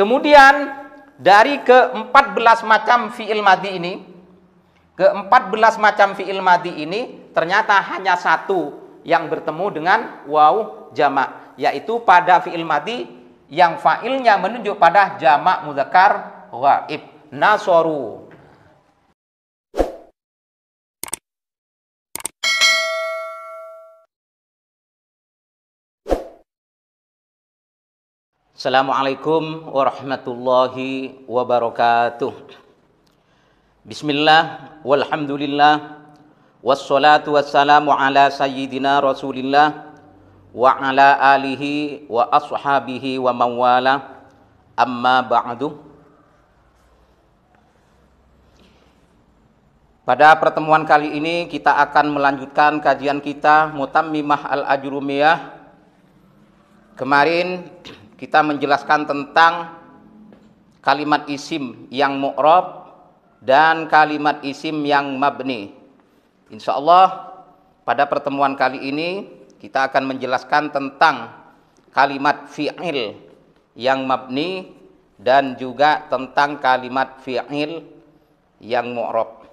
Kemudian dari ke-14 macam fi'il madi ini, ke-14 macam fi'il madi ini ternyata hanya satu yang bertemu dengan waw jamak, yaitu pada fi'il madi yang fa'ilnya menunjuk pada jamak muzakkar wa'ib Nasoru Assalamualaikum warahmatullahi wabarakatuh. Bismillah walhamdulillah wassalatu wassalamu ala sayyidina Rasulillah wa ala alihi wa ashabihi wa mawala amma ba'du. Pada pertemuan kali ini kita akan melanjutkan kajian kita Mutammimah al-Ajrumiyah. Kemarin kita menjelaskan tentang kalimat isim yang mu'rob dan kalimat isim yang mabni. Insya Allah pada pertemuan kali ini kita akan menjelaskan tentang kalimat fi'il yang mabni dan juga tentang kalimat fi'il yang mu'rob.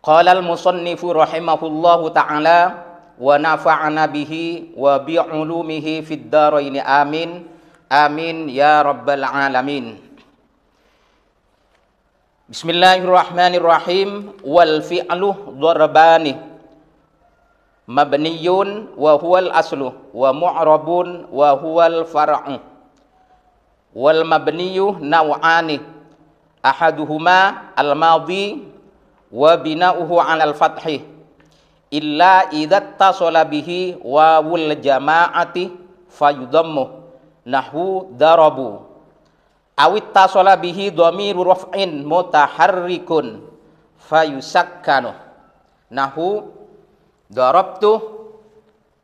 Qala al-musannifu rahimahullahu ta'ala ونفعنا به وبعلومه في الدارين آمين آمين يا رب العالمين بسم الله الرحمن الرحيم والفعل ضربان مبني وهو الأصل ومعرب وهو الفرع والمبني نوعان أحدهما الماضي وبناؤه على الفتح illa idza tasala bihi wawul jama'ati fayudammu nahwu darabu awit tasala bihi dhamiru raf'in mutaharrikun fayusakkanu nahu darabtu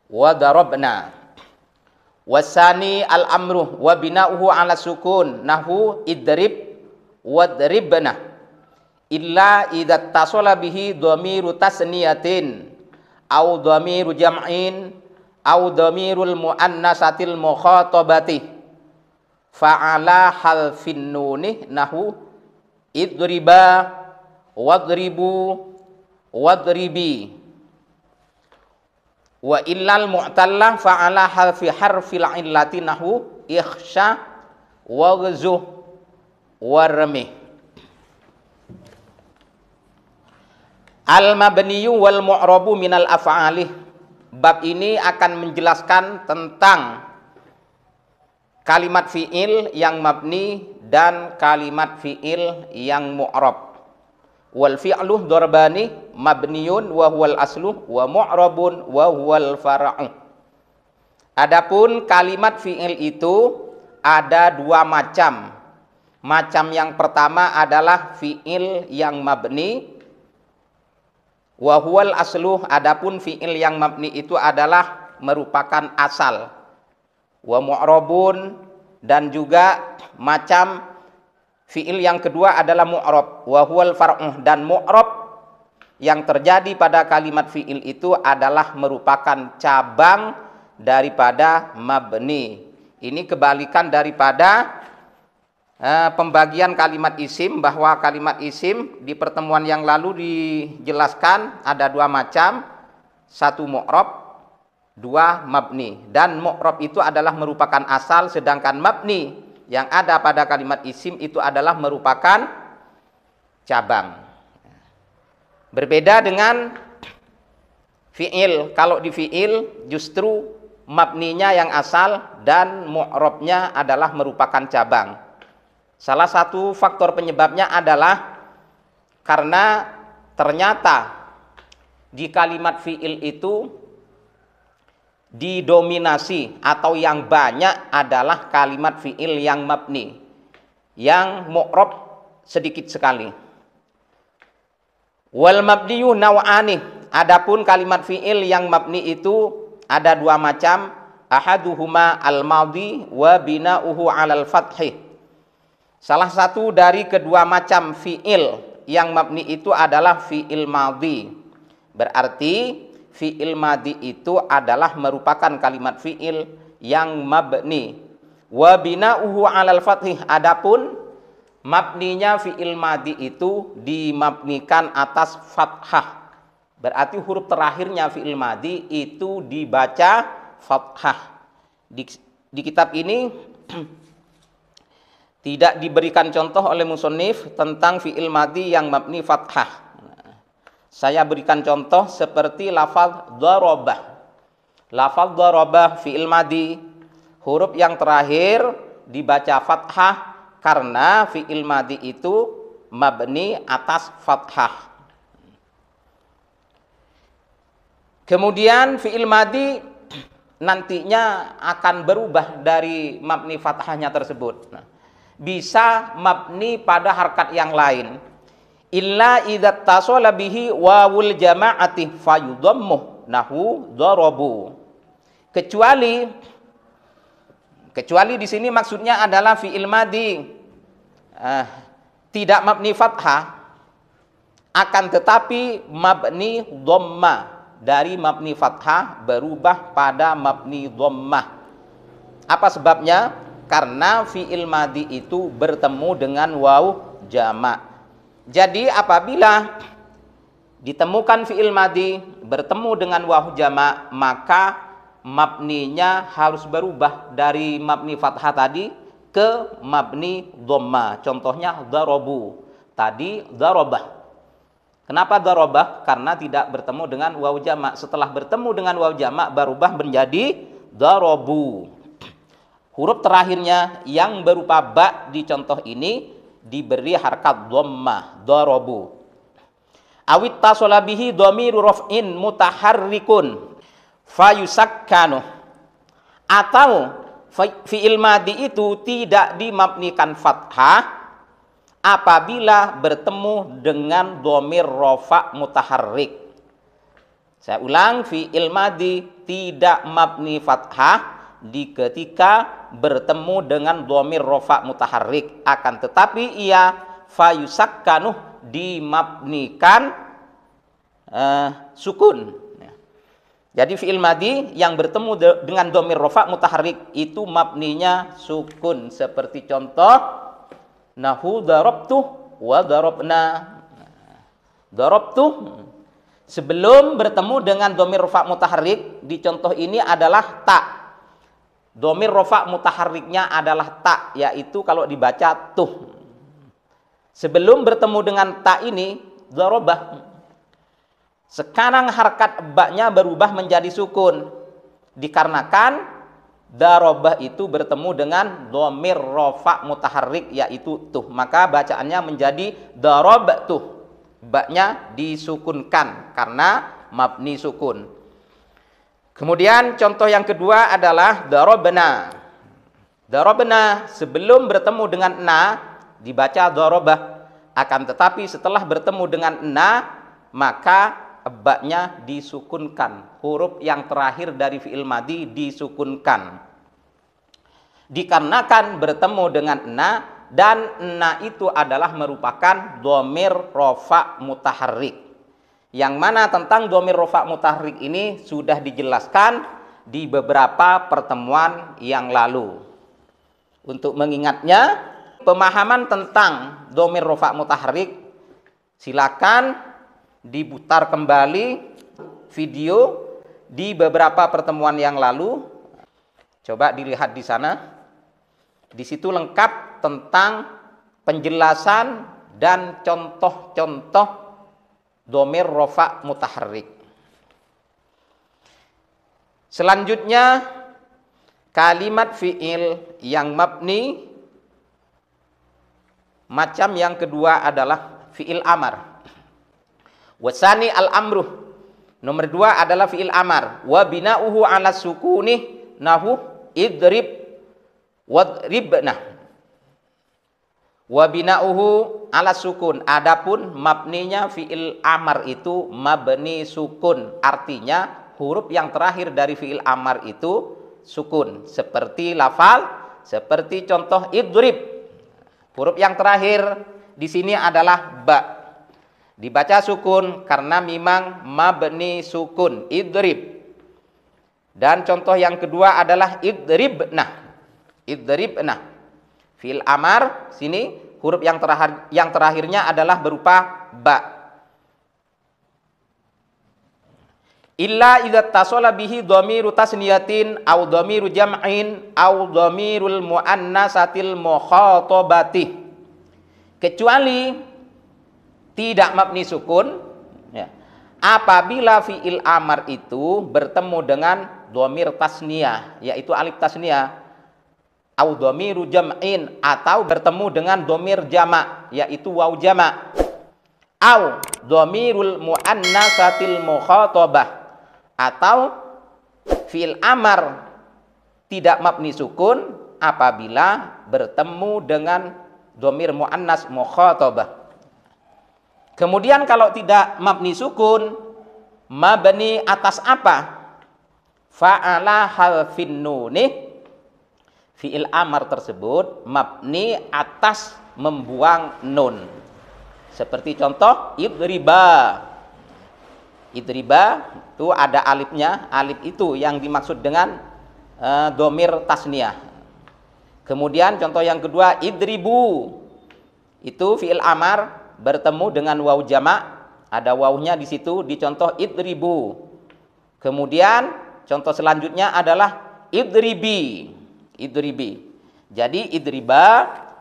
wa darabna wasani al amru wa bina'uhu ala sukun nahwu idrib wadribna illa idza tasala bihi tasniyatin au dhamiru jam'in au dhamirul muannasatil mukhatabati fa'ala halfin nuni nahu idriba wadribu wadribi wa illal mu'tallah fa'ala harfi harfil illati nahu ikhsha waghzuh warmih Al mabniyu wal mu'rabu minal af'ali Bab ini akan menjelaskan tentang kalimat fi'il yang mabni dan kalimat fi'il yang mu'rab. Wal fi'lu dorbani mabniyun wa huwal aslu wa mu'rabun wa huwal fara'u. Adapun kalimat fi'il itu ada dua macam. Macam yang pertama adalah fi'il yang mabni Wahwal asluh adapun fi'il yang mabni itu adalah merupakan asal. Wa mu'rabun dan juga macam fi'il yang kedua adalah mu'rab. Wahwal far'uh dan mu'rab yang terjadi pada kalimat fi'il itu adalah merupakan cabang daripada mabni. Ini kebalikan daripada Eh, pembagian kalimat isim bahwa kalimat isim di pertemuan yang lalu dijelaskan ada dua macam satu mu'rob dua mabni dan mu'rob itu adalah merupakan asal sedangkan mabni yang ada pada kalimat isim itu adalah merupakan cabang berbeda dengan fi'il kalau di fi'il justru mabninya yang asal dan mu'robnya adalah merupakan cabang Salah satu faktor penyebabnya adalah karena ternyata di kalimat fiil itu didominasi atau yang banyak adalah kalimat fiil yang mabni yang mu'rob sedikit sekali wal mabniyu naw'ani adapun kalimat fiil yang mabni itu ada dua macam ahaduhuma al madhi wa bina'uhu 'alal fathih Salah satu dari kedua macam fiil yang mabni itu adalah fiil madhi. Berarti fiil madhi itu adalah merupakan kalimat fiil yang mabni. Wa bina'uhu 'alal fathih adapun mabninya fiil madhi itu dimabnikan atas fathah. Berarti huruf terakhirnya fiil madhi itu dibaca fathah. Di, di kitab ini tidak diberikan contoh oleh musonif tentang fi'il madi yang mabni fathah. Saya berikan contoh seperti lafal darobah. Lafal darobah fi'il madi. Huruf yang terakhir dibaca fathah karena fi'il madi itu mabni atas fathah. Kemudian fi'il madi nantinya akan berubah dari mabni fathahnya tersebut. Nah, bisa mabni pada harkat yang lain illa idza tasala bihi wawul jama'ati fayudhammu nahu darabu kecuali kecuali di sini maksudnya adalah fi'il madi eh, tidak mabni fathah akan tetapi mabni dhamma dari mabni fathah berubah pada mabni dhamma apa sebabnya karena fi'il madi itu bertemu dengan waw jamak. Jadi apabila ditemukan fi'il madi bertemu dengan waw jamak, maka mabninya harus berubah dari mabni fathah tadi ke mabni dhamma. Contohnya darobu. Tadi darobah. Kenapa darobah? Karena tidak bertemu dengan waw jamak. Setelah bertemu dengan waw jamak berubah menjadi darobu huruf terakhirnya yang berupa ba di contoh ini diberi harkat dhammah dorobu awit tasala bihi dhamiru raf'in mutaharrikun fayusakkanu atau fi'il madi itu tidak dimabnikan fathah apabila bertemu dengan dhamir rafa' mutaharrik. Saya ulang, fi'il madi tidak mabni fathah di ketika bertemu dengan domir rofa mutaharrik akan tetapi ia fayusakkanuh dimabnikan uh, sukun ya. jadi fi'il madi yang bertemu de dengan domir rofa mutaharrik itu mabninya sukun seperti contoh nahu darabtuh wa darabna tuh sebelum bertemu dengan domir rofa Mutaharik di contoh ini adalah tak Domir rofa mutahariknya adalah tak, yaitu kalau dibaca tuh. Sebelum bertemu dengan tak ini, dorobah. Sekarang harkat baknya berubah menjadi sukun. Dikarenakan darobah itu bertemu dengan domir rofa mutaharik yaitu tuh. Maka bacaannya menjadi darob tuh. Baknya disukunkan karena mabni sukun. Kemudian contoh yang kedua adalah darobna. Darobna sebelum bertemu dengan na dibaca darobah. Akan tetapi setelah bertemu dengan na maka ebaknya disukunkan. Huruf yang terakhir dari fi'il madi disukunkan. Dikarenakan bertemu dengan na dan na itu adalah merupakan domir rofa mutaharik yang mana tentang domir rofa mutahrik ini sudah dijelaskan di beberapa pertemuan yang lalu. Untuk mengingatnya, pemahaman tentang domir rofa mutahrik, silakan dibutar kembali video di beberapa pertemuan yang lalu. Coba dilihat di sana. Di situ lengkap tentang penjelasan dan contoh-contoh domir rofa mutaharrik. Selanjutnya kalimat fiil yang mabni macam yang kedua adalah fiil amar. Wasani al amru nomor dua adalah fiil amar. Wabinauhu ala sukuni nahu idrib wadribna. Wabina uhu ala sukun adapun mabninya fi'il amar itu mabni sukun artinya huruf yang terakhir dari fi'il amar itu sukun seperti lafal seperti contoh idrib huruf yang terakhir di sini adalah ba dibaca sukun karena memang mabni sukun idrib dan contoh yang kedua adalah idrib nah idrib nah Fil amar sini huruf yang terakhir yang terakhirnya adalah berupa ba. Illa idza tasala bihi dhamiru tasniyatin aw dhamiru jam'in aw dhamirul muannasatil mukhatabati. Kecuali tidak mabni sukun ya. Apabila fiil amar itu bertemu dengan dhamir tasniyah, yaitu alif tasniyah, au domiru jam'in atau bertemu dengan domir jama yaitu waw jama au domirul mu'annasatil mukhatabah atau fil amar tidak mabni sukun apabila bertemu dengan domir mu'annas mukhatabah kemudian kalau tidak mabni sukun mabni atas apa fa'ala halfin nunih fiil amar tersebut mabni atas membuang nun. Seperti contoh idriba. Idriba itu ada alifnya, alif itu yang dimaksud dengan e, domir tasniah. Kemudian contoh yang kedua idribu. Itu fiil amar bertemu dengan waw jamak, ada wawnya di situ di contoh idribu. Kemudian contoh selanjutnya adalah idribi idribi. Jadi idriba,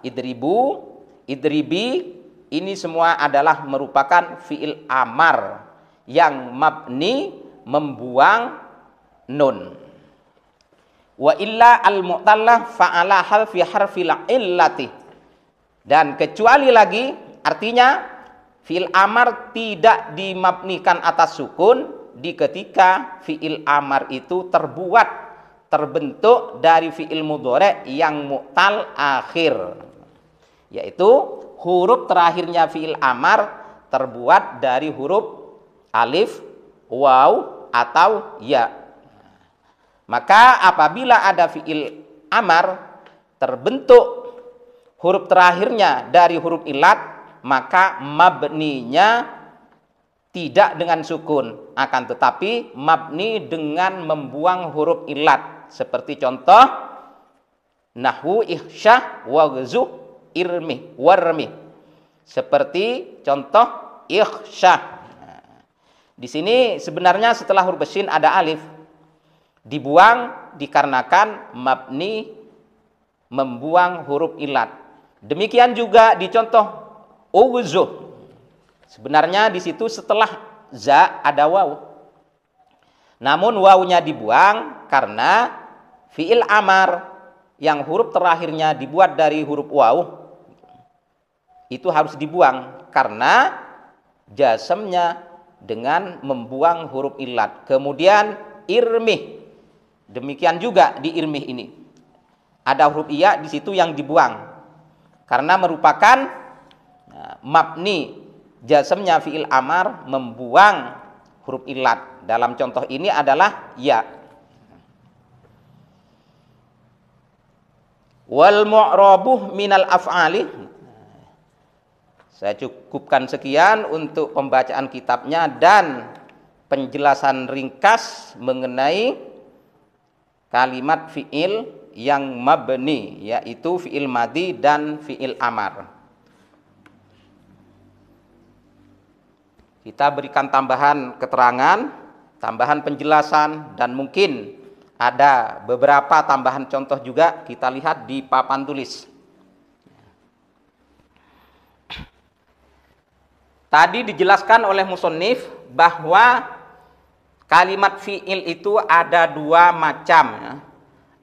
idribu, idribi ini semua adalah merupakan fiil amar yang mabni membuang nun. Wa illa al-mu'tallah fa'ala fi harfil illati. Dan kecuali lagi artinya fiil amar tidak dimabnikan atas sukun di ketika fiil amar itu terbuat terbentuk dari fi'il mudhari yang mu'tal akhir yaitu huruf terakhirnya fi'il amar terbuat dari huruf alif, waw atau ya. Maka apabila ada fi'il amar terbentuk huruf terakhirnya dari huruf ilat maka mabninya tidak dengan sukun akan tetapi mabni dengan membuang huruf ilat seperti contoh nahwu ihsyah waghzu irmi warmi. Seperti contoh ihsyah. di sini sebenarnya setelah huruf sin ada alif. Dibuang dikarenakan mabni membuang huruf ilat. Demikian juga di contoh ughzu. Sebenarnya di situ setelah za ada waw namun wawunya dibuang karena fiil amar yang huruf terakhirnya dibuat dari huruf waw itu harus dibuang karena jasemnya dengan membuang huruf ilat. Kemudian irmih. Demikian juga di irmih ini. Ada huruf iya di situ yang dibuang karena merupakan nah, mabni jasemnya fiil amar membuang huruf ilat dalam contoh ini adalah ya. Wal mu'rabuh minal af'ali. Saya cukupkan sekian untuk pembacaan kitabnya dan penjelasan ringkas mengenai kalimat fi'il yang mabni yaitu fi'il madi dan fi'il amar. Kita berikan tambahan keterangan tambahan penjelasan dan mungkin ada beberapa tambahan contoh juga kita lihat di papan tulis. Tadi dijelaskan oleh Musonif bahwa kalimat fi'il itu ada dua macam. Ya.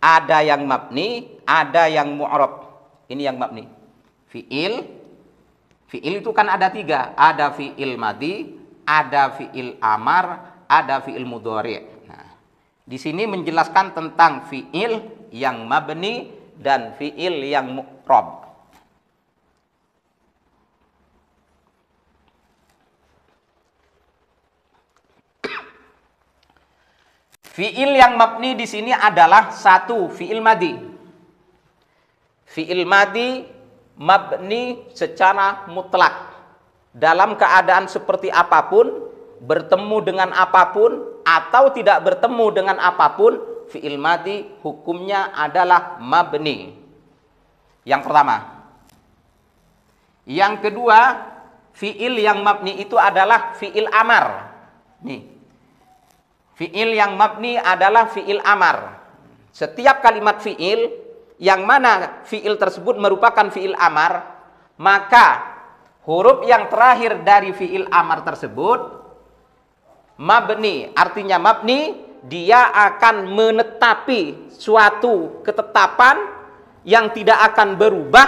Ada yang mabni, ada yang mu'arab. Ini yang mabni. Fi'il, fi'il itu kan ada tiga. Ada fi'il madi, ada fi'il amar, ada fiil mudhari. Nah, di sini menjelaskan tentang fiil yang mabni dan fiil yang mu'rab. Fiil yang mabni di sini adalah satu fiil madi. Fiil madi mabni secara mutlak. Dalam keadaan seperti apapun bertemu dengan apapun atau tidak bertemu dengan apapun fi'il mati hukumnya adalah mabni. Yang pertama. Yang kedua, fi'il yang mabni itu adalah fi'il amar. Nih. Fi'il yang mabni adalah fi'il amar. Setiap kalimat fi'il yang mana fi'il tersebut merupakan fi'il amar, maka huruf yang terakhir dari fi'il amar tersebut mabni artinya mabni dia akan menetapi suatu ketetapan yang tidak akan berubah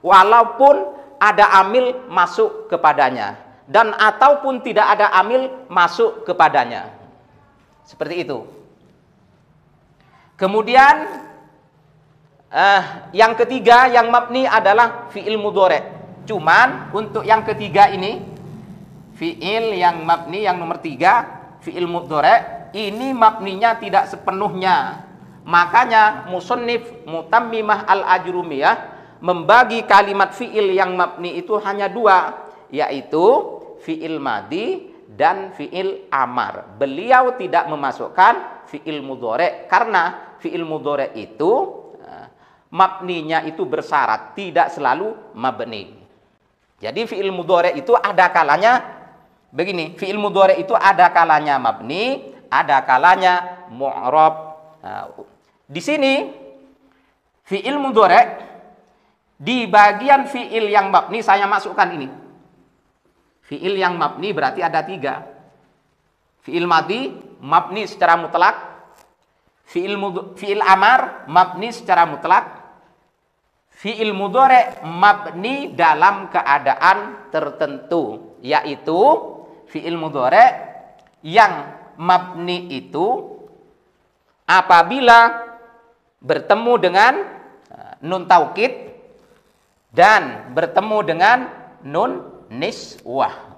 walaupun ada amil masuk kepadanya dan ataupun tidak ada amil masuk kepadanya seperti itu kemudian eh, yang ketiga yang mabni adalah fi'il mudore cuman untuk yang ketiga ini fiil yang mabni yang nomor tiga fiil mudore ini mabninya tidak sepenuhnya makanya musonif mutamimah al ajrumiyah membagi kalimat fiil yang mabni itu hanya dua yaitu fiil madi dan fiil amar beliau tidak memasukkan fiil mudore karena fiil mudore itu eh, mabninya itu bersyarat tidak selalu mabni jadi fiil mudore itu ada kalanya Begini, fi'il mudhari itu ada kalanya mabni, ada kalanya mu'rab. Nah, di sini fi'il mudhari di bagian fi'il yang mabni saya masukkan ini. Fi'il yang mabni berarti ada tiga. Fi'il mati mabni secara mutlak, fi'il fi amar mabni secara mutlak, fiil mudore mabni dalam keadaan tertentu yaitu fi'il mudhore yang mabni itu apabila bertemu dengan eh, nun taukid dan bertemu dengan nun niswah.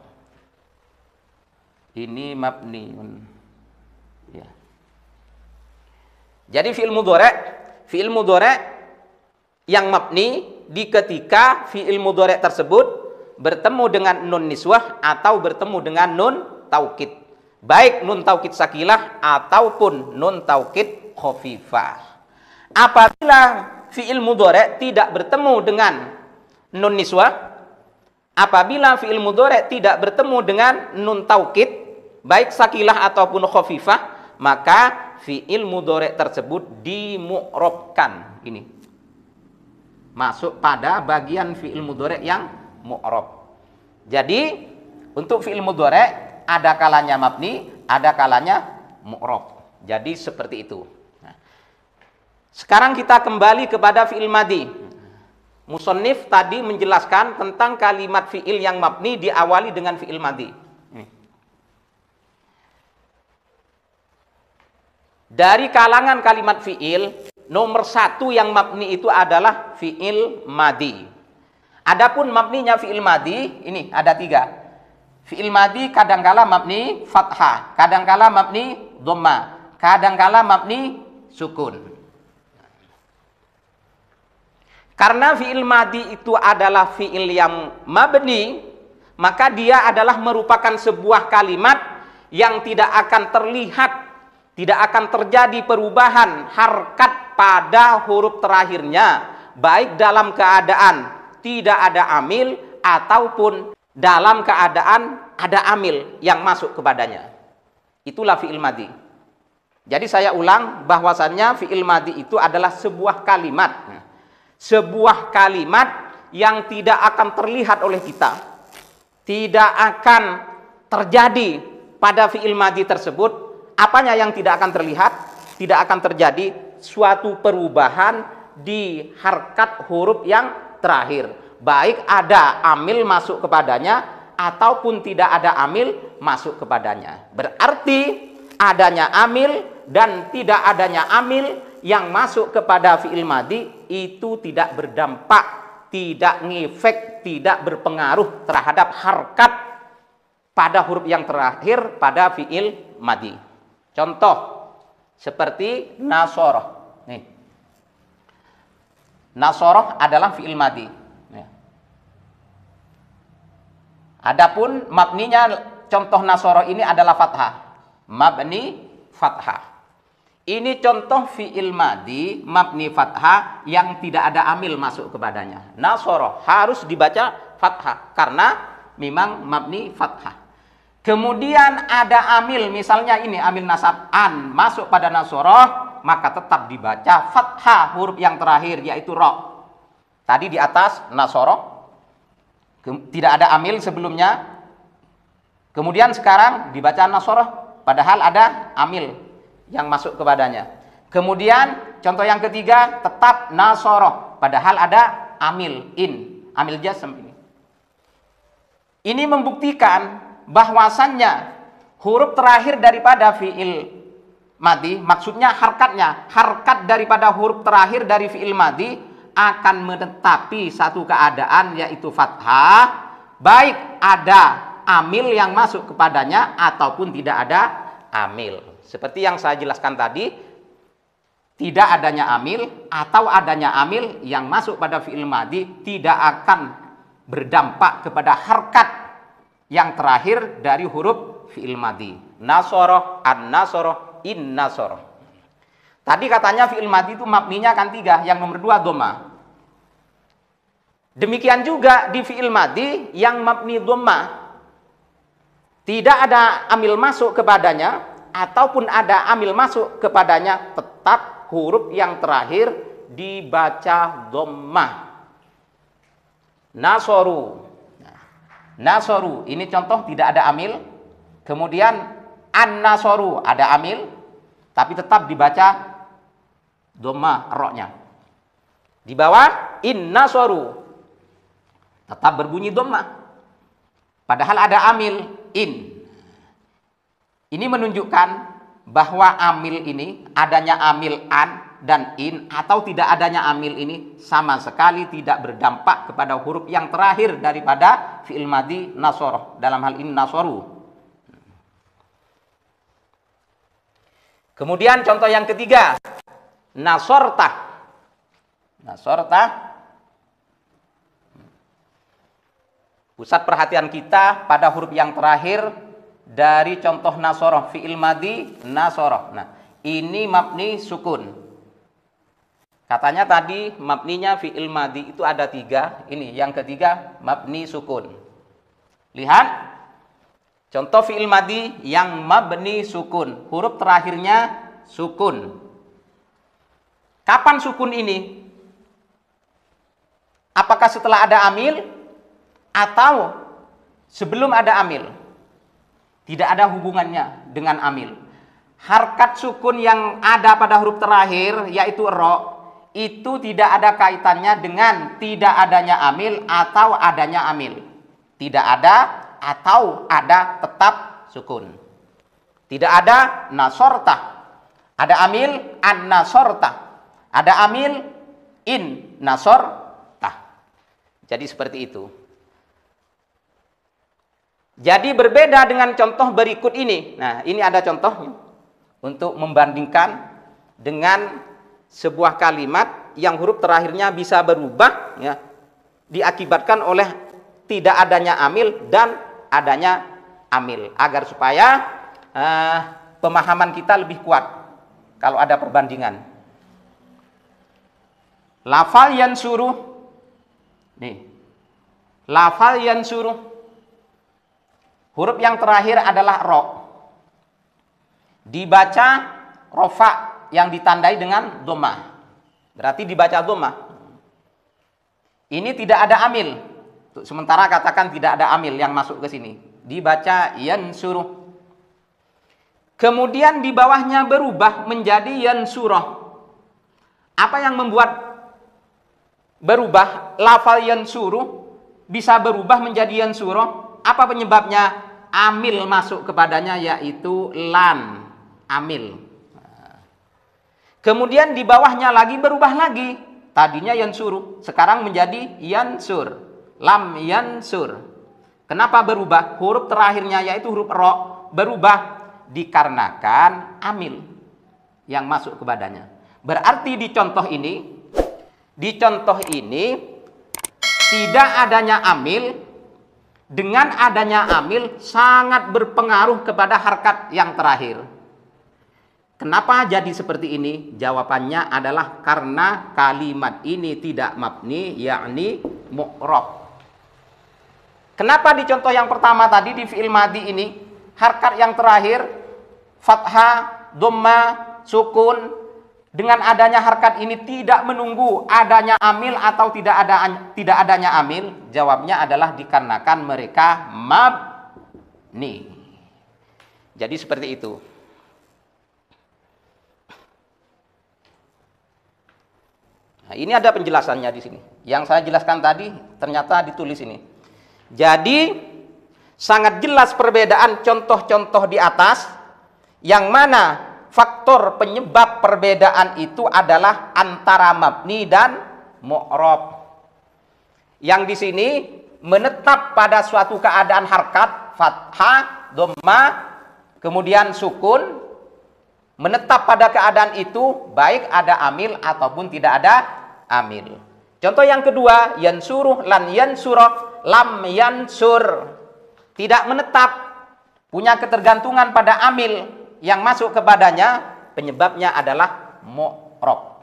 Ini mabniun. Ya. Jadi fi'il mudhore fi'il mudhore yang mabni di ketika fi'il mudhore tersebut bertemu dengan nun niswah atau bertemu dengan nun taukid. Baik nun taukid sakilah ataupun nun taukid khafifah. Apabila fi'il mudhari' tidak bertemu dengan nun niswah, apabila fi'il mudhari' tidak bertemu dengan nun taukid, baik sakilah ataupun khafifah, maka fi'il mudhari' tersebut dimu'robkan ini. Masuk pada bagian fi'il mudhari' yang mu'rob. Jadi untuk fi'il mudhore ada kalanya mabni, ada kalanya mu'rob. Jadi seperti itu. Nah. Sekarang kita kembali kepada fi'il madi. Musonif tadi menjelaskan tentang kalimat fi'il yang mabni diawali dengan fi'il madi. Dari kalangan kalimat fi'il, nomor satu yang mabni itu adalah fi'il madi. Adapun mabninya fi'il madi, ini ada tiga. Fi'il madi kadangkala mabni fathah, kadangkala mabni dhamma, kadangkala mabni sukun. Karena fi'il madi itu adalah fi'il yang mabni, maka dia adalah merupakan sebuah kalimat yang tidak akan terlihat, tidak akan terjadi perubahan harkat pada huruf terakhirnya, baik dalam keadaan tidak ada amil ataupun dalam keadaan ada amil yang masuk kepadanya. Itulah fi'il madi. Jadi saya ulang bahwasannya fi'il madi itu adalah sebuah kalimat. Sebuah kalimat yang tidak akan terlihat oleh kita. Tidak akan terjadi pada fi'il madi tersebut. Apanya yang tidak akan terlihat? Tidak akan terjadi suatu perubahan di harkat huruf yang terakhir. Baik ada amil masuk kepadanya ataupun tidak ada amil masuk kepadanya. Berarti adanya amil dan tidak adanya amil yang masuk kepada fi'il madi itu tidak berdampak, tidak ngefek, tidak berpengaruh terhadap harkat pada huruf yang terakhir pada fi'il madi. Contoh seperti nasoroh Nasoroh adalah fi'il madi. Ya. Adapun mabninya contoh nasoroh ini adalah fathah. Mabni fathah. Ini contoh fi'il madi mabni fathah yang tidak ada amil masuk kepadanya. Nasoroh harus dibaca fathah karena memang mabni fathah. Kemudian ada amil misalnya ini amil nasab an masuk pada nasoroh maka tetap dibaca fathah huruf yang terakhir yaitu ro. Tadi di atas nasoro tidak ada amil sebelumnya. Kemudian sekarang dibaca nasoro, padahal ada amil yang masuk kepadanya. Kemudian contoh yang ketiga tetap nasoro, padahal ada amil in amil jasem ini. Ini membuktikan bahwasannya huruf terakhir daripada fiil madi, maksudnya harkatnya, harkat daripada huruf terakhir dari fi'il madi akan menetapi satu keadaan yaitu fathah, baik ada amil yang masuk kepadanya ataupun tidak ada amil. Seperti yang saya jelaskan tadi, tidak adanya amil atau adanya amil yang masuk pada fi'il madi tidak akan berdampak kepada harkat yang terakhir dari huruf fi'il madi. nasoro an nasoro in nasor. Tadi katanya fi'il mati itu mabninya kan tiga, yang nomor dua doma. Demikian juga di fi'il mati yang mabni doma. Tidak ada amil masuk kepadanya, ataupun ada amil masuk kepadanya, tetap huruf yang terakhir dibaca doma. Nasoru. Nasoru, ini contoh tidak ada amil. Kemudian an-nasoru, ada amil. Tapi tetap dibaca doma roknya. Di bawah inna suaru Tetap berbunyi doma. Padahal ada amil in. Ini menunjukkan bahwa amil ini adanya amil an dan in atau tidak adanya amil ini sama sekali tidak berdampak kepada huruf yang terakhir daripada fi'il madi nasoroh dalam hal ini nasoru Kemudian contoh yang ketiga, nasorta. Nasorta Pusat perhatian kita pada huruf yang terakhir dari contoh nasoroh fi'il madi nasoroh. Nah, ini mabni sukun. Katanya tadi mabninya fi'il madi itu ada tiga. Ini yang ketiga mabni sukun. Lihat Contoh fi'il madi yang mabni sukun. Huruf terakhirnya sukun. Kapan sukun ini? Apakah setelah ada amil atau sebelum ada amil? Tidak ada hubungannya dengan amil. Harkat sukun yang ada pada huruf terakhir yaitu ro itu tidak ada kaitannya dengan tidak adanya amil atau adanya amil. Tidak ada atau ada tetap sukun. Tidak ada nasorta. Ada amil an nasorta. Ada amil in nasorta. Jadi seperti itu. Jadi berbeda dengan contoh berikut ini. Nah, ini ada contoh untuk membandingkan dengan sebuah kalimat yang huruf terakhirnya bisa berubah ya diakibatkan oleh tidak adanya amil dan adanya amil agar supaya uh, pemahaman kita lebih kuat kalau ada perbandingan lafal yang suruh nih lafal yang suruh huruf yang terakhir adalah ro dibaca rofa yang ditandai dengan doma berarti dibaca doma ini tidak ada amil Sementara katakan tidak ada amil yang masuk ke sini. Dibaca yansuruh. Kemudian di bawahnya berubah menjadi yansuro. Apa yang membuat berubah lafal yansuruh bisa berubah menjadi yansuruh? Apa penyebabnya? Amil masuk kepadanya yaitu lan. Amil. Kemudian di bawahnya lagi berubah lagi. Tadinya yansuruh, sekarang menjadi yansur lam yansur. Kenapa berubah? Huruf terakhirnya yaitu huruf ro berubah dikarenakan amil yang masuk ke badannya. Berarti di contoh ini di contoh ini tidak adanya amil dengan adanya amil sangat berpengaruh kepada harkat yang terakhir. Kenapa jadi seperti ini? Jawabannya adalah karena kalimat ini tidak mabni yakni mu'rob. Kenapa di contoh yang pertama tadi di fi'il madi ini harkat yang terakhir fathah, dhamma, sukun dengan adanya harkat ini tidak menunggu adanya amil atau tidak ada tidak adanya amil, jawabnya adalah dikarenakan mereka mabni. Jadi seperti itu. Nah, ini ada penjelasannya di sini. Yang saya jelaskan tadi ternyata ditulis ini. Jadi sangat jelas perbedaan contoh-contoh di atas yang mana faktor penyebab perbedaan itu adalah antara mabni dan mu'rob. Yang di sini menetap pada suatu keadaan harkat fathah, dhamma, kemudian sukun menetap pada keadaan itu baik ada amil ataupun tidak ada amil. Contoh yang kedua, yansuruh lan yansurah lam yansur tidak menetap punya ketergantungan pada amil yang masuk kepadanya penyebabnya adalah mu'rob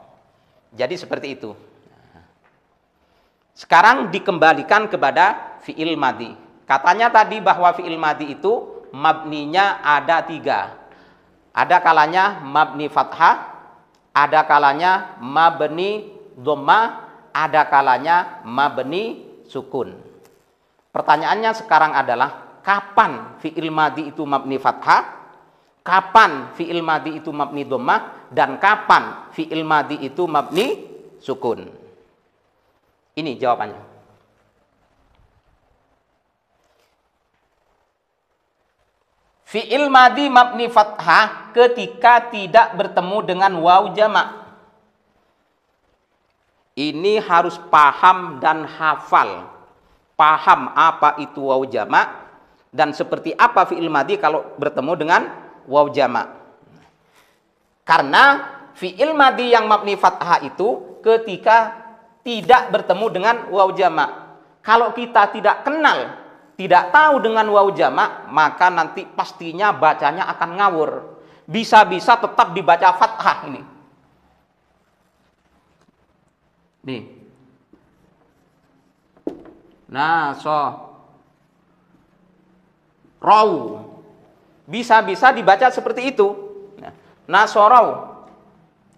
jadi seperti itu sekarang dikembalikan kepada fi'il madi katanya tadi bahwa fi'il madi itu mabninya ada tiga ada kalanya mabni fathah ada kalanya mabni dhamma ada kalanya mabni sukun Pertanyaannya sekarang adalah kapan fi'il madi itu mabni fathah? Kapan fi'il madi itu mabni dhammah dan kapan fi'il madi itu mabni sukun? Ini jawabannya. Fi'il madi mabni fathah ketika tidak bertemu dengan waw jamak. Ini harus paham dan hafal paham apa itu waw jamak dan seperti apa fi'il madi kalau bertemu dengan waw jamak. Karena fi'il madi yang mabni fathah itu ketika tidak bertemu dengan waw jamak. Kalau kita tidak kenal, tidak tahu dengan waw jamak, maka nanti pastinya bacanya akan ngawur. Bisa-bisa tetap dibaca fathah ini. Nih, so. raw bisa-bisa dibaca seperti itu nah, nasorau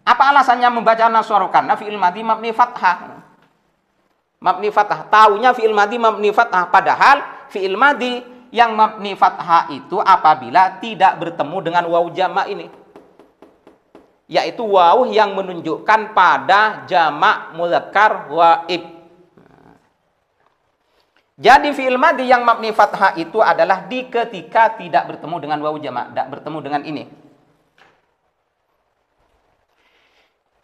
apa alasannya membaca nasorau karena fi'il madhi mabni fathah mabni fathah taunya fi'il madhi mabni fathah padahal fi'il madhi yang mabni fathah itu apabila tidak bertemu dengan waw jama' ini yaitu waw yang menunjukkan pada jamak mulakar waib jadi fi'il madhi yang mabni fathah itu adalah di ketika tidak bertemu dengan wawu jamak, tidak bertemu dengan ini.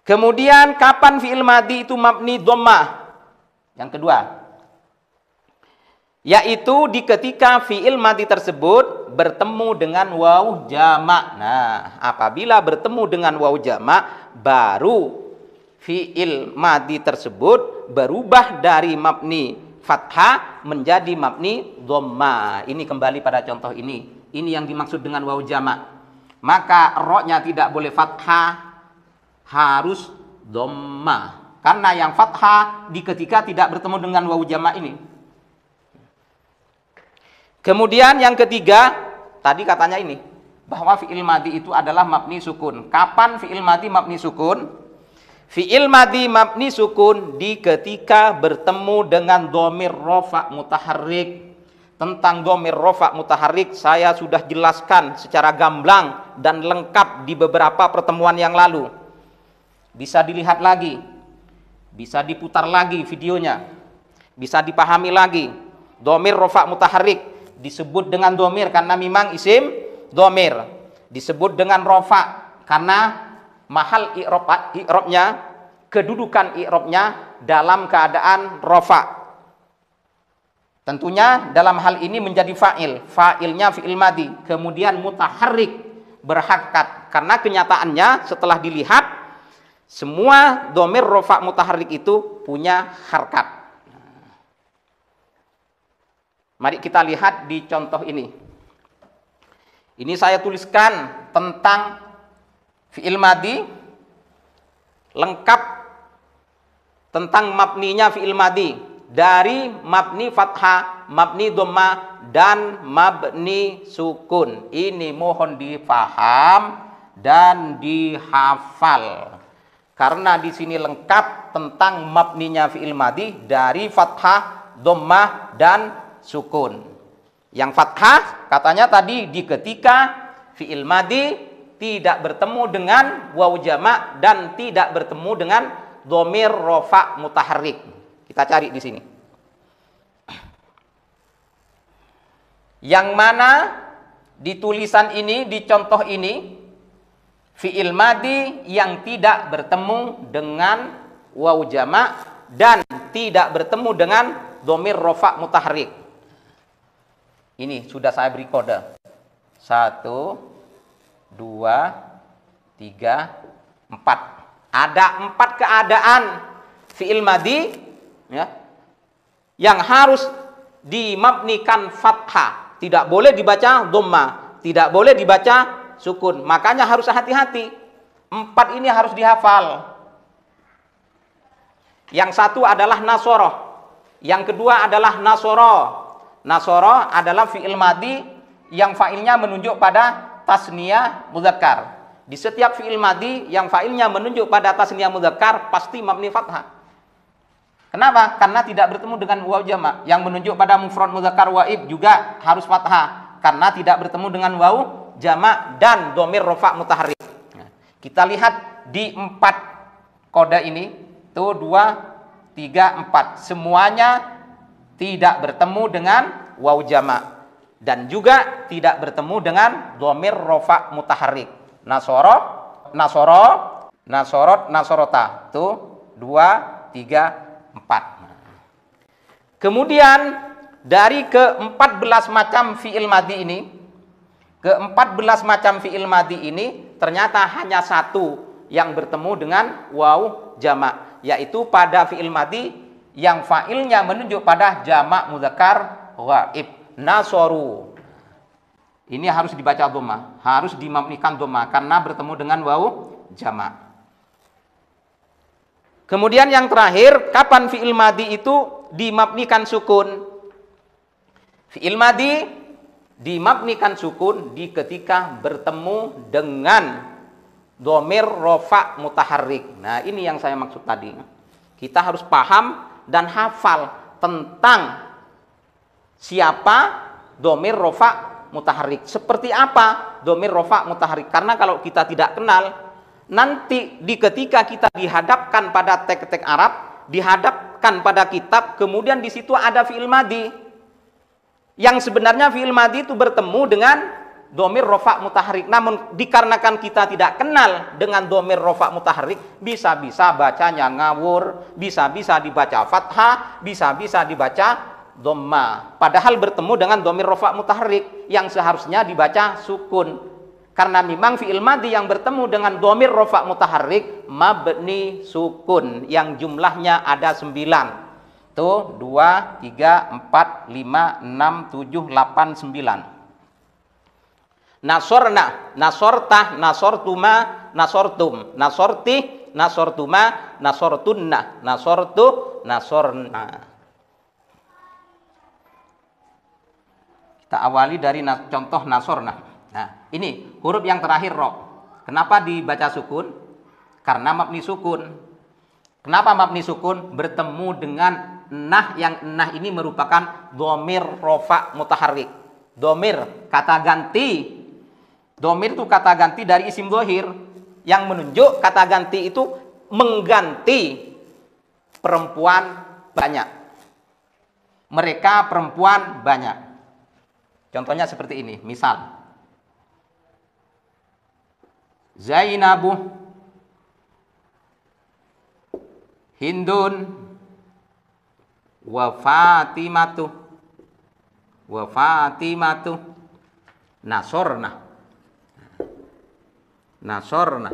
Kemudian kapan fi'il madhi itu mabni dhamma? Yang kedua. Yaitu di ketika fi'il madhi tersebut bertemu dengan wawu jamak. Nah, apabila bertemu dengan wawu jamak baru fi'il madhi tersebut berubah dari mabni fathah menjadi mabni dhamma. Ini kembali pada contoh ini. Ini yang dimaksud dengan waw jamak. Maka roknya tidak boleh fathah, harus dhamma. Karena yang fathah di ketika tidak bertemu dengan waw jamak ini. Kemudian yang ketiga, tadi katanya ini, bahwa fi'il madi itu adalah mabni sukun. Kapan fi'il madi mabni sukun? Fi'il madhi mabni sukun di ketika bertemu dengan domir rofa mutaharrik. Tentang domir rofa mutaharrik saya sudah jelaskan secara gamblang dan lengkap di beberapa pertemuan yang lalu. Bisa dilihat lagi, bisa diputar lagi videonya, bisa dipahami lagi. Domir rofa mutaharrik disebut dengan domir karena memang isim domir. Disebut dengan rofa karena mahal i'robnya, kedudukan i'robnya dalam keadaan rofa. Tentunya dalam hal ini menjadi fa'il, fa'ilnya fi'il madi, kemudian mutaharrik berhakat karena kenyataannya setelah dilihat semua domir rofa mutaharrik itu punya harkat. Mari kita lihat di contoh ini. Ini saya tuliskan tentang fi'il madi lengkap tentang mabninya fi'il madi dari mabni fathah, mabni dhamma dan mabni sukun. Ini mohon difaham dan dihafal. Karena di sini lengkap tentang mabninya fi'il madi dari fathah, domah, dan sukun. Yang fathah katanya tadi di ketika fi'il madi tidak bertemu dengan waw jamak dan tidak bertemu dengan domir rofa mutaharik. Kita cari di sini. Yang mana di tulisan ini, di contoh ini, fi'il madi yang tidak bertemu dengan waw jamak dan tidak bertemu dengan domir rofa mutaharik. Ini sudah saya beri kode. Satu, dua, tiga, empat. Ada empat keadaan fi'il madi ya, yang harus dimabnikan fathah. Tidak boleh dibaca dhamma, tidak boleh dibaca sukun. Makanya harus hati-hati. Empat ini harus dihafal. Yang satu adalah nasoro. Yang kedua adalah nasoro. Nasoro adalah fi'il madi yang fa'ilnya menunjuk pada tasniyah muzakkar. Di setiap fi'il madi yang fa'ilnya menunjuk pada tasniyah muzakkar pasti mabni fathah. Kenapa? Karena tidak bertemu dengan waw jamak yang menunjuk pada mufrad muzakkar waib juga harus fathah karena tidak bertemu dengan waw jamak dan domir rofa mutahari. Nah, kita lihat di empat koda ini tuh dua tiga empat semuanya tidak bertemu dengan waw jamak dan juga tidak bertemu dengan domir rofa mutaharik nasoro nasoro nasorot nasorota itu dua tiga empat kemudian dari ke empat belas macam fi'il madi ini ke empat belas macam fi'il madi ini ternyata hanya satu yang bertemu dengan waw jamak yaitu pada fi'il madi yang fa'ilnya menunjuk pada jamak muzakkar ghaib nasoru. Ini harus dibaca doma, harus dimamnikan doma karena bertemu dengan wau jamak. Kemudian yang terakhir, kapan fi'il madi itu dimabnikan sukun? Fi'il madi dimabnikan sukun di ketika bertemu dengan domir rofa mutaharik. Nah ini yang saya maksud tadi. Kita harus paham dan hafal tentang Siapa? Domir rofa mutaharik. Seperti apa? Domir rofa mutaharik. Karena kalau kita tidak kenal, nanti di ketika kita dihadapkan pada tek-tek Arab, dihadapkan pada kitab, kemudian di situ ada fi'il madi. Yang sebenarnya fi'il madi itu bertemu dengan domir rofa mutaharik namun dikarenakan kita tidak kenal dengan domir rofa mutaharik bisa-bisa bacanya ngawur bisa-bisa dibaca fathah bisa-bisa dibaca dhamma. Padahal bertemu dengan domir rafa mutaharik yang seharusnya dibaca sukun. Karena memang fi'il madi yang bertemu dengan domir rafa mutaharik mabni sukun yang jumlahnya ada sembilan. Tuh, dua, tiga, empat, lima, enam, tujuh, delapan, sembilan. Nasorna, nasorta, nasortuma, nasortum, nasorti, nasortuma, nasortunna, nasortu, nasorna. Tak awali dari nas, contoh nasor. Nah, nah, ini huruf yang terakhir roh Kenapa dibaca sukun? Karena mabni sukun. Kenapa mabni sukun bertemu dengan nah yang nah ini merupakan domir rofa mutaharik Domir kata ganti. Domir itu kata ganti dari isim dohir yang menunjuk kata ganti itu mengganti perempuan banyak. Mereka perempuan banyak. Contohnya seperti ini, misal Zainabu Hindun wa Fatimatu wa Fatimatu nasorna nasorna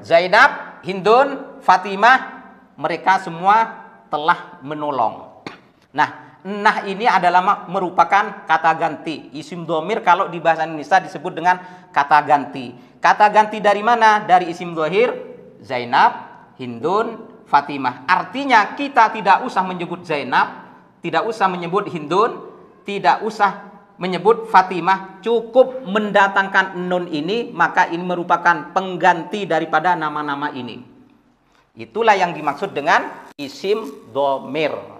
Zainab, Hindun, Fatimah mereka semua telah menolong Nah, nah ini adalah merupakan kata ganti. Isim domir kalau di bahasa Indonesia disebut dengan kata ganti. Kata ganti dari mana? Dari isim dohir, Zainab, Hindun, Fatimah. Artinya kita tidak usah menyebut Zainab, tidak usah menyebut Hindun, tidak usah menyebut Fatimah cukup mendatangkan nun ini maka ini merupakan pengganti daripada nama-nama ini. Itulah yang dimaksud dengan isim domir.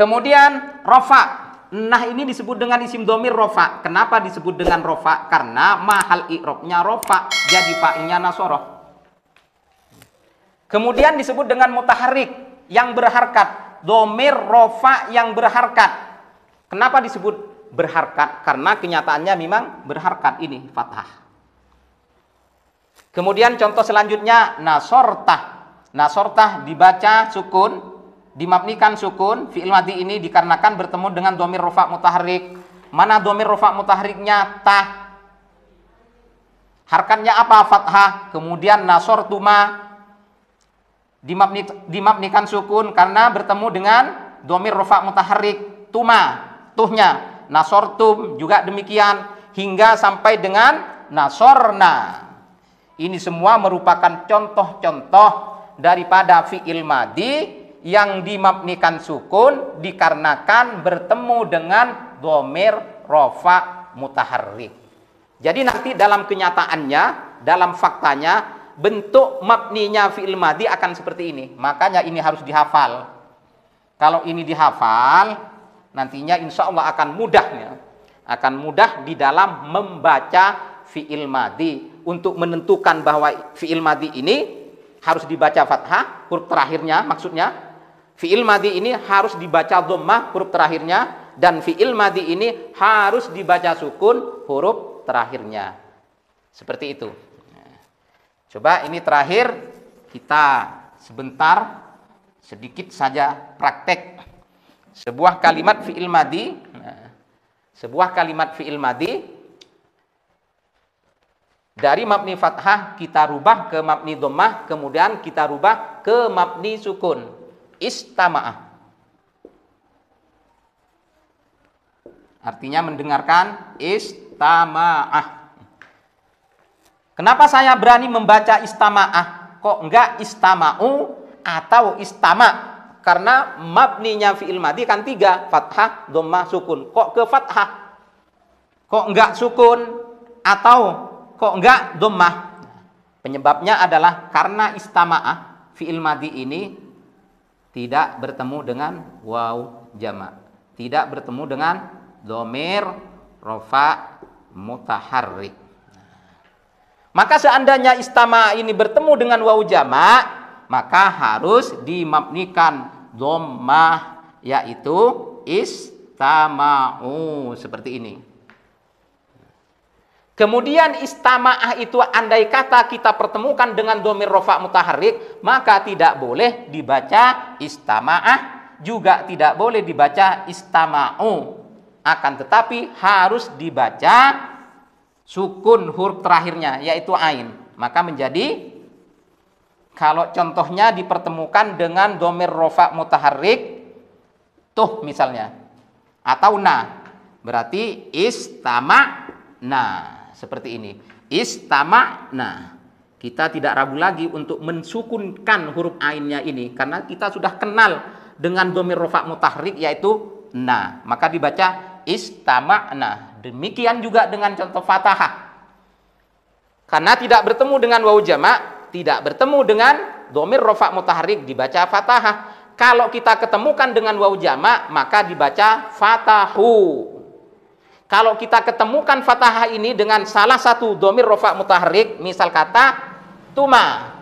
Kemudian rofa. Nah ini disebut dengan isim domir rofa. Kenapa disebut dengan rofa? Karena mahal ikrobnya rofa. Jadi fa'inya nasoroh. Kemudian disebut dengan mutaharik yang berharkat. Domir rofa yang berharkat. Kenapa disebut berharkat? Karena kenyataannya memang berharkat. Ini fathah. Kemudian contoh selanjutnya nasortah. Nasortah dibaca sukun dimabnikan sukun fi'il madhi ini dikarenakan bertemu dengan domir rofa mutaharik mana domir rofa mutahariknya ta harkannya apa fathah kemudian nasor tuma dimabni, dimabnikan sukun karena bertemu dengan domir rofa mutaharik tuma tuhnya nasor tum juga demikian hingga sampai dengan nasorna ini semua merupakan contoh-contoh daripada fi'il madhi yang dimabnikan sukun dikarenakan bertemu dengan domir rofa mutaharrik. Jadi nanti dalam kenyataannya, dalam faktanya, bentuk mabninya fi'il madi akan seperti ini. Makanya ini harus dihafal. Kalau ini dihafal, nantinya insya Allah akan mudah. Ya. Akan mudah di dalam membaca fi'il madi. Untuk menentukan bahwa fi'il madi ini harus dibaca fathah, huruf terakhirnya maksudnya Fi'il madhi ini harus dibaca domah huruf terakhirnya dan fi'il madhi ini harus dibaca sukun huruf terakhirnya. Seperti itu. Coba ini terakhir kita sebentar sedikit saja praktek sebuah kalimat fi'il madhi nah, sebuah kalimat fi'il madhi dari mabni fathah kita rubah ke mabni domah kemudian kita rubah ke mabni sukun istama'ah. Artinya mendengarkan istama'ah. Kenapa saya berani membaca istama'ah? Kok enggak istama'u atau istama? Karena mabninya fi'il mati kan tiga. Fathah, dhammah, sukun. Kok ke fathah? Kok enggak sukun? Atau kok enggak dhammah? Penyebabnya adalah karena istama'ah fi'il mati ini tidak bertemu dengan waw jamak tidak bertemu dengan domir rofa mutaharrik maka seandainya istama ini bertemu dengan waw jamak maka harus dimabnikan domah yaitu istama'u seperti ini Kemudian istama'ah itu andai kata kita pertemukan dengan domir rofa mutaharik, maka tidak boleh dibaca istama'ah, juga tidak boleh dibaca istama'u. Akan tetapi harus dibaca sukun huruf terakhirnya, yaitu ain. Maka menjadi, kalau contohnya dipertemukan dengan domir rofa mutaharik, tuh misalnya, atau na, berarti istama'na seperti ini. Istama'na. Kita tidak ragu lagi untuk mensukunkan huruf ainnya ini karena kita sudah kenal dengan domir rofa mutahrik yaitu na. Maka dibaca istama'na. Demikian juga dengan contoh fatahah. Karena tidak bertemu dengan wau jamak, tidak bertemu dengan domir rofa mutahrik dibaca fatahah. Kalau kita ketemukan dengan wau jamak, maka dibaca fatahu kalau kita ketemukan fathah ini dengan salah satu domir rofa mutahrik, misal kata tuma,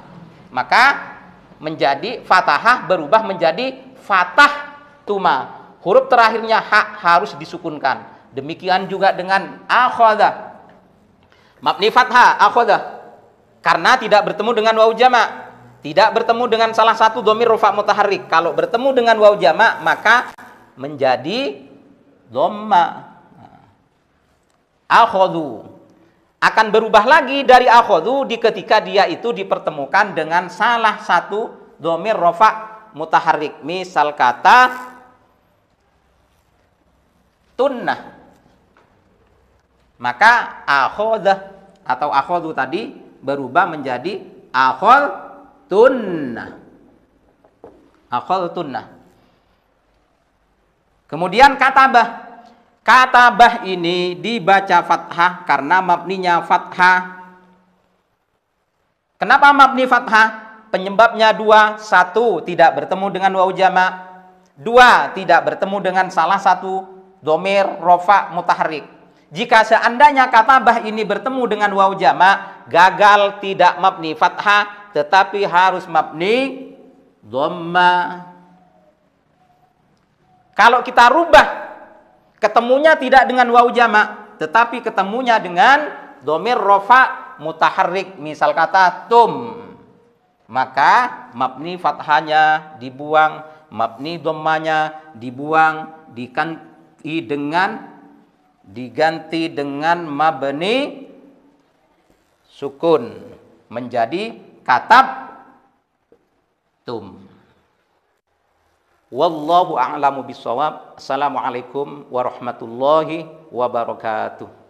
maka menjadi fathah berubah menjadi fatah tuma. Huruf terakhirnya hak harus disukunkan. Demikian juga dengan akhoda Mabni fathah akhoda, Karena tidak bertemu dengan waw jama' Tidak bertemu dengan salah satu domir rofa mutahrik. Kalau bertemu dengan waw jama' maka menjadi domma'. Akhodu akan berubah lagi dari akhodu di ketika dia itu dipertemukan dengan salah satu domir rofa mutaharikmi misal kata tunnah maka akhodah atau akhodu tadi berubah menjadi akhol tunnah akhol tunnah kemudian kata bah Kata bah ini dibaca fathah karena mabninya fathah. Kenapa mabni fathah? Penyebabnya dua, satu tidak bertemu dengan waw jama; dua tidak bertemu dengan salah satu domir, rofa, mutahrik. Jika seandainya kata bah ini bertemu dengan waw jama, gagal tidak mabni fathah, tetapi harus mabni dhamma. Kalau kita rubah Ketemunya tidak dengan waw jama tetapi ketemunya dengan domir rofa mutaharrik. Misal kata tum, maka mabni fathahnya dibuang, mabni domanya dibuang, diganti dengan diganti dengan mabni sukun menjadi katab tum. Wallahu a'lamu bisawab. Assalamualaikum warahmatullahi wabarakatuh.